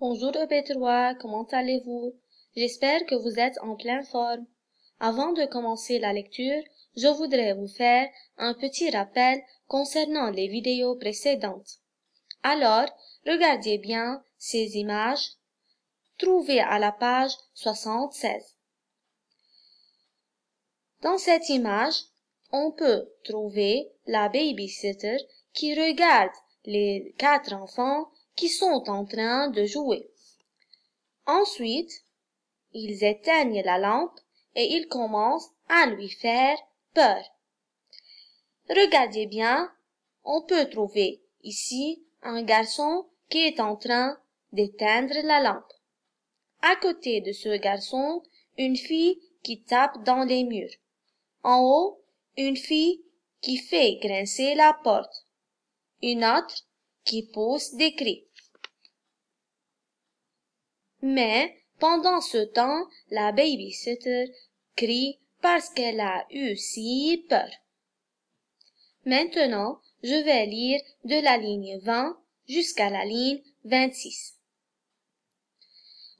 Bonjour Obédroit, comment allez-vous? J'espère que vous êtes en pleine forme. Avant de commencer la lecture, je voudrais vous faire un petit rappel concernant les vidéos précédentes. Alors, regardez bien ces images trouvées à la page 76. Dans cette image, on peut trouver la babysitter qui regarde les quatre enfants qui sont en train de jouer. Ensuite, ils éteignent la lampe et ils commencent à lui faire peur. Regardez bien, on peut trouver ici un garçon qui est en train d'éteindre la lampe. À côté de ce garçon, une fille qui tape dans les murs. En haut, une fille qui fait grincer la porte. Une autre qui pousse des cris mais pendant ce temps la baby sitter crie parce qu'elle a eu si peur maintenant je vais lire de la ligne jusqu'à la ligne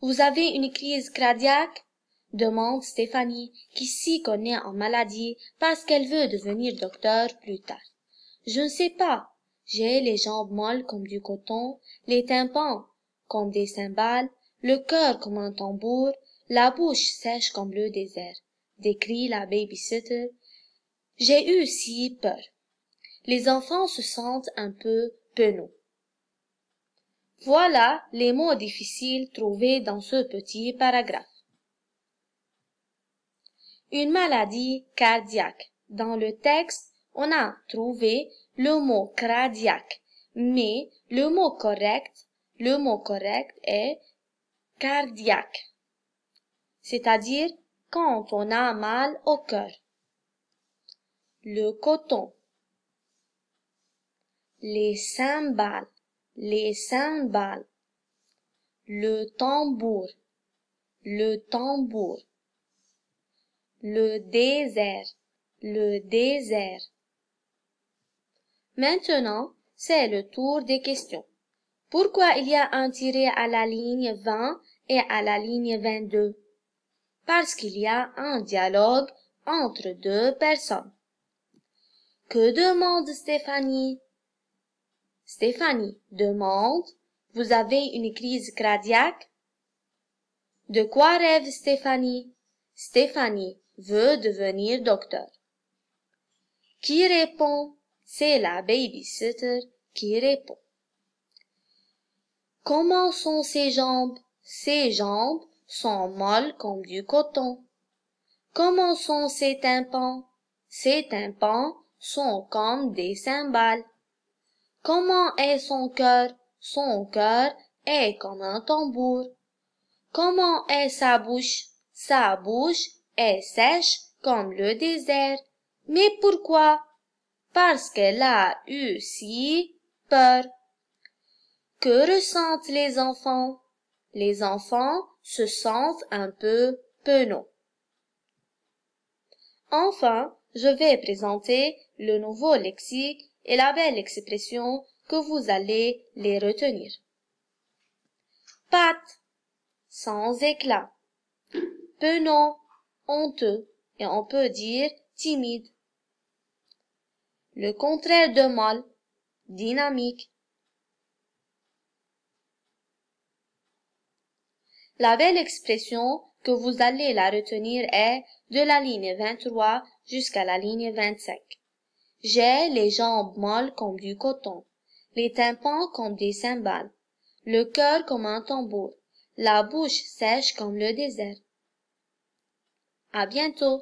vous avez une crise cardiaque demande stéphanie qui s'y connaît en maladie parce qu'elle veut devenir docteur plus tard je ne sais pas j'ai les jambes molles comme du coton les tympans comme des cymbales le cœur comme un tambour la bouche sèche comme le désert décrit la baby sitter j'ai eu si peur les enfants se sentent un peu penauds voilà les mots difficiles trouvés dans ce petit paragraphe une maladie cardiaque dans le texte on a trouvé le mot cardiaque mais le mot correct le mot correct est cardiaque, c'est-à-dire quand on a mal au cœur. Le coton, les cymbales, les cymbales, le tambour, le tambour, le désert, le désert. Maintenant, c'est le tour des questions. Pourquoi il y a un tiré à la ligne 20 et à la ligne 22 Parce qu'il y a un dialogue entre deux personnes. Que demande Stéphanie Stéphanie demande Vous avez une crise cardiaque De quoi rêve Stéphanie Stéphanie veut devenir docteur. Qui répond C'est la babysitter qui répond comment sont ses jambes ses jambes sont molles comme du coton comment sont ses tympans ses tympans sont comme des cymbales comment est son cœur son cœur est comme un tambour comment est sa bouche sa bouche est sèche comme le désert mais pourquoi parce qu'elle a eu si peur que ressentent les enfants Les enfants se sentent un peu penaux. Enfin, je vais présenter le nouveau lexique et la belle expression que vous allez les retenir. Pâte, sans éclat. Penaud, honteux, et on peut dire timide. Le contraire de mal, dynamique. la belle expression que vous allez la retenir est de la ligne 23 jusqu'à la ligne 25. j'ai les jambes molles comme du coton les tympans comme des cymbales le cœur comme un tambour la bouche sèche comme le désert À bientôt